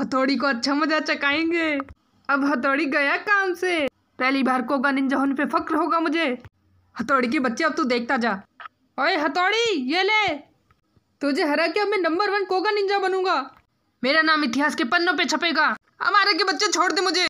हथौड़ी को अच्छा मजा चकाएंगे अब हथौड़ी गया काम से पहली बार कोगा निंजा होने पे फक्र होगा मुझे हथौड़ी के बच्चे अब तू देखता जा ओए हथौड़ी ये ले तुझे हरा के अब मैं नंबर वन कोगा निंजा बनूंगा मेरा नाम इतिहास के पन्नों पे छपेगा हमारे के बच्चे छोड़ दे मुझे